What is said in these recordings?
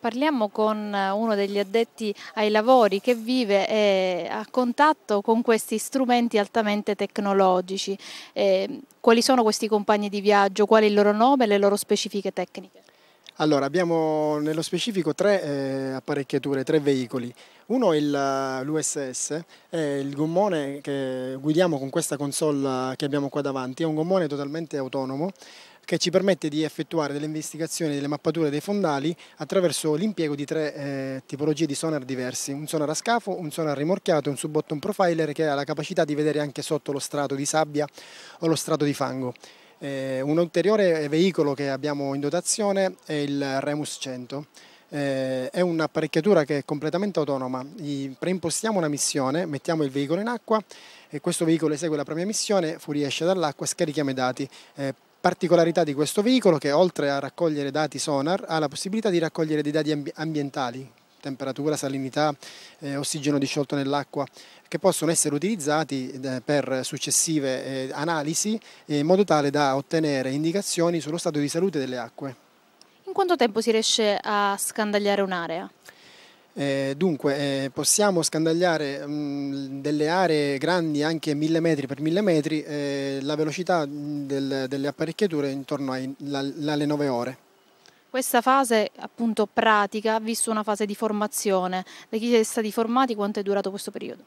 Parliamo con eh, uno degli addetti ai lavori che vive a contatto con questi strumenti altamente tecnologici. Eh, quali sono questi compagni di viaggio? Qual è il loro nome e le loro specifiche tecniche? Allora, abbiamo nello specifico tre eh, apparecchiature, tre veicoli. Uno è eh, l'USS, è il gommone che guidiamo con questa console che abbiamo qua davanti, è un gommone totalmente autonomo che ci permette di effettuare delle investigazioni, delle mappature dei fondali attraverso l'impiego di tre eh, tipologie di sonar diversi, un sonar a scafo, un sonar rimorchiato e un subbottom profiler che ha la capacità di vedere anche sotto lo strato di sabbia o lo strato di fango. Eh, un ulteriore veicolo che abbiamo in dotazione è il Remus 100. Eh, è un'apparecchiatura che è completamente autonoma. I, preimpostiamo una missione, mettiamo il veicolo in acqua e questo veicolo esegue la propria missione, fuoriesce dall'acqua e scarichiamo i dati. Eh, Particolarità di questo veicolo che oltre a raccogliere dati sonar ha la possibilità di raccogliere dei dati ambientali, temperatura, salinità, eh, ossigeno disciolto nell'acqua, che possono essere utilizzati eh, per successive eh, analisi in modo tale da ottenere indicazioni sullo stato di salute delle acque. In quanto tempo si riesce a scandagliare un'area? Eh, dunque eh, possiamo scandagliare mh, mm, delle aree grandi anche 1000 metri per 1000 metri eh, la velocità mm, del, delle apparecchiature intorno alle 9 ore. Questa fase appunto pratica ha visto una fase di formazione. Da chi siete stati formati quanto è durato questo periodo?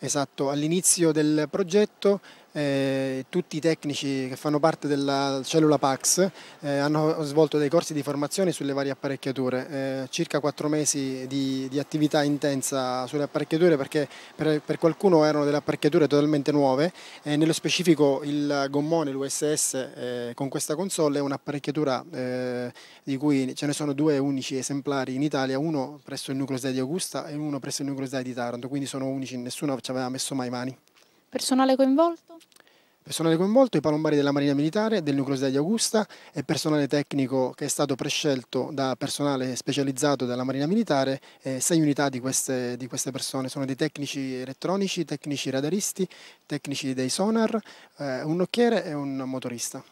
Esatto, all'inizio del progetto eh, tutti i tecnici che fanno parte della cellula PAX eh, hanno svolto dei corsi di formazione sulle varie apparecchiature, eh, circa quattro mesi di, di, attività intensa sulle apparecchiature perché per, per qualcuno erano delle apparecchiature totalmente nuove, e nello specifico il gommone, l'USS eh, con questa console è un'apparecchiatura eh, di cui ce ne sono due unici esemplari in Italia, uno presso il nucleoside di Augusta e uno presso il nucleoside di Taranto, quindi sono unici, nessuno ci aveva messo mai mani. Personale coinvolto? Personale coinvolto i palombari della Marina Militare, del nucleo di Augusta e personale tecnico che è stato prescelto da personale specializzato della Marina Militare. Eh, sei unità di queste, di queste, persone sono dei tecnici elettronici, tecnici radaristi, tecnici dei sonar, eh, un nocchiere e un motorista.